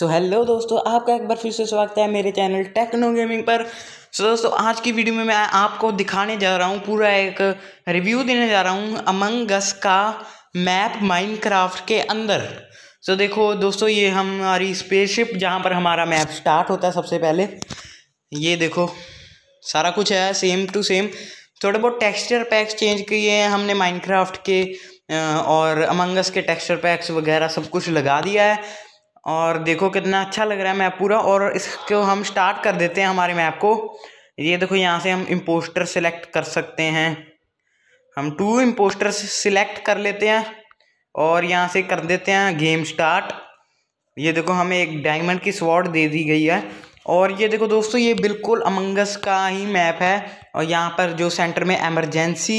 सो so, hello दोस्तों आपका एक बार फिर से स्वागत है मेरे चैनल टेक्नो गेमिंग पर सो so, दोस्तों आज की वीडियो में मैं आपको दिखाने जा रहा हूँ पूरा एक रिव्यू देने जा रहा हूँ अमंग का मैप माइनक्राफ्ट के अंदर सो so, देखो दोस्तों ये हमारी स्पेसशिप जहाँ पर हमारा मैप स्टार्ट होता है सबसे पहले ये देखो सारा कुछ है सेम टू सेम थोड़े बहुत टेक्सचर पैक्स चेंज किए हैं हमने माइनक्राफ्ट के और अमंगस के टेक्सचर पैक्स वगैरह सब कुछ लगा दिया है और देखो कितना अच्छा लग रहा है मैप पूरा और इसको हम स्टार्ट कर देते हैं हमारे मैप को ये देखो यहाँ से हम इम्पोस्टर सिलेक्ट कर सकते हैं हम टू इम्पोस्टर सिलेक्ट कर लेते हैं और यहाँ से कर देते हैं गेम स्टार्ट ये देखो हमें एक डायमंड की स्वॉर्ड दे दी गई है और ये देखो दोस्तों ये बिल्कुल अमंगस का ही मैप है और यहाँ पर जो सेंटर में एमरजेंसी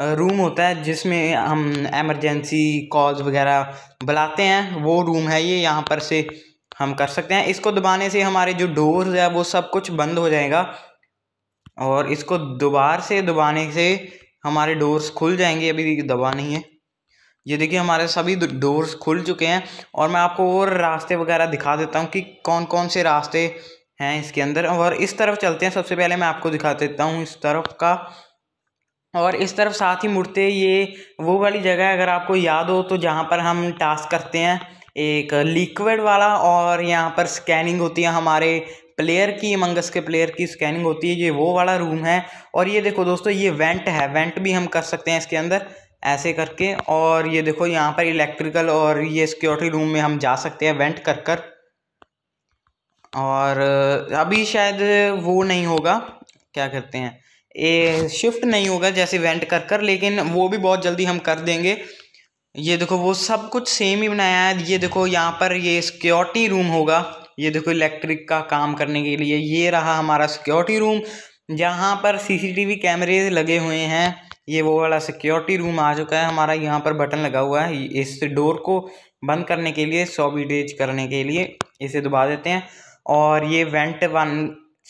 रूम होता है जिसमें हम एमरजेंसी कॉल्स वगैरह बुलाते हैं वो रूम है ये यहाँ पर से हम कर सकते हैं इसको दबाने से हमारे जो डोर्स है वो सब कुछ बंद हो जाएगा और इसको दोबार से दबाने से हमारे डोर्स खुल जाएंगे अभी दबा नहीं है ये देखिए हमारे सभी डोर्स खुल चुके हैं और मैं आपको और रास्ते वगैरह दिखा देता हूँ कि कौन कौन से रास्ते हैं इसके अंदर और इस तरफ चलते हैं सबसे पहले मैं आपको दिखा देता हूँ इस तरफ का और इस तरफ साथ ही मुड़ते ये वो वाली जगह है अगर आपको याद हो तो जहाँ पर हम टास्क करते हैं एक लिक्विड वाला और यहाँ पर स्कैनिंग होती है हमारे प्लेयर की मंगस के प्लेयर की स्कैनिंग होती है ये वो वाला रूम है और ये देखो दोस्तों ये वेंट है वेंट भी हम कर सकते हैं इसके अंदर ऐसे करके और ये देखो यहाँ पर इलेक्ट्रिकल और ये सिक्योरिटी रूम में हम जा सकते हैं वेंट कर कर और अभी शायद वो नहीं होगा क्या करते हैं ए, शिफ्ट नहीं होगा जैसे वेंट कर कर लेकिन वो भी बहुत जल्दी हम कर देंगे ये देखो वो सब कुछ सेम ही बनाया है ये देखो यहाँ पर ये सिक्योरिटी रूम होगा ये देखो इलेक्ट्रिक का काम करने के लिए ये रहा हमारा सिक्योरिटी रूम जहाँ पर सीसीटीवी कैमरे लगे हुए हैं ये वो वाला सिक्योरिटी रूम आ चुका है हमारा यहाँ पर बटन लगा हुआ है इस डोर को बंद करने के लिए सॉबीडेज करने के लिए इसे दबा देते हैं और ये वेंट वन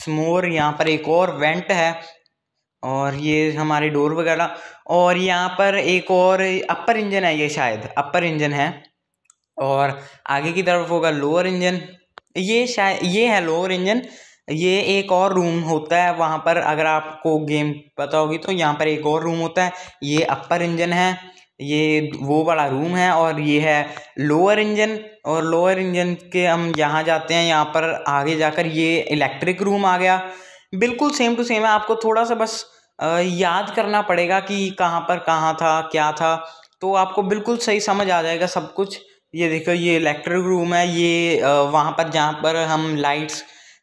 स्मोर यहाँ पर एक और वेंट है और ये हमारे डोर वगैरह और यहाँ पर एक और अपर इंजन है ये शायद अपर इंजन है और आगे की तरफ होगा लोअर इंजन ये शायद ये है लोअर इंजन ये एक और रूम होता है वहाँ पर अगर आपको गेम पता होगी तो यहाँ पर एक और रूम होता है ये अपर इंजन है ये वो वाला रूम है और ये है लोअर इंजन और लोअर इंजन के हम यहाँ जाते हैं यहाँ पर आगे जाकर ये इलेक्ट्रिक रूम आ गया बिल्कुल सेम टू सेम है आपको थोड़ा सा बस याद करना पड़ेगा कि कहाँ पर कहाँ था क्या था तो आपको बिल्कुल सही समझ आ जाएगा सब कुछ ये देखो ये इलेक्ट्रिक रूम है ये वहाँ पर जहाँ पर हम लाइट्स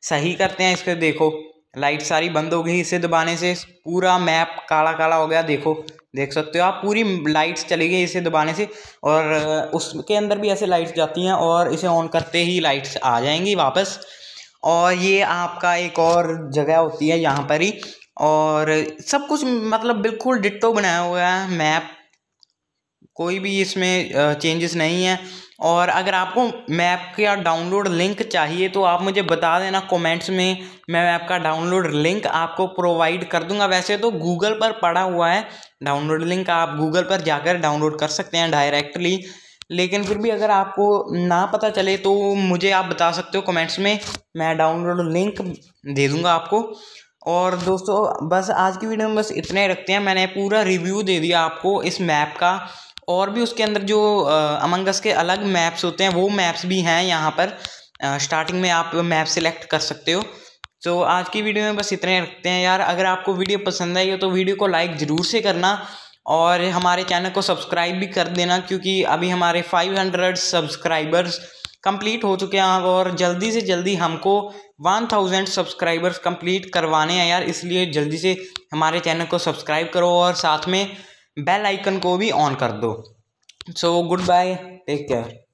सही करते हैं इसके देखो लाइट सारी बंद हो गई इसे दबाने से पूरा मैप काला काला हो गया देखो देख सकते हो आप पूरी लाइट्स चली गई इसे दबाने से और उसके अंदर भी ऐसे लाइट्स जाती हैं और इसे ऑन करते ही लाइट्स आ जाएंगी वापस और ये आपका एक और जगह होती है यहाँ पर ही और सब कुछ मतलब बिल्कुल डिट्टो बनाया हुआ है मैप कोई भी इसमें चेंजेस नहीं है और अगर आपको मैप का डाउनलोड लिंक चाहिए तो आप मुझे बता देना कमेंट्स में मैं मैप का डाउनलोड लिंक आपको प्रोवाइड कर दूंगा वैसे तो गूगल पर पड़ा हुआ है डाउनलोड लिंक आप गूगल पर जाकर डाउनलोड कर सकते हैं डायरेक्टली लेकिन फिर भी अगर आपको ना पता चले तो मुझे आप बता सकते हो कमेंट्स में मैं डाउनलोड लिंक दे दूँगा आपको और दोस्तों बस आज की वीडियो में बस इतने रखते हैं मैंने पूरा रिव्यू दे दिया आपको इस मैप का और भी उसके अंदर जो अमंगस के अलग मैप्स होते हैं वो मैप्स भी हैं यहाँ पर आ, स्टार्टिंग में आप मैप सिलेक्ट कर सकते हो तो आज की वीडियो में बस इतने रखते हैं यार अगर आपको वीडियो पसंद आई हो तो वीडियो को लाइक ज़रूर से करना और हमारे चैनल को सब्सक्राइब भी कर देना क्योंकि अभी हमारे 500 सब्सक्राइबर्स कंप्लीट हो चुके हैं और जल्दी से जल्दी हमको 1000 सब्सक्राइबर्स कंप्लीट करवाने हैं यार इसलिए जल्दी से हमारे चैनल को सब्सक्राइब करो और साथ में बेल आइकन को भी ऑन कर दो so good bye take care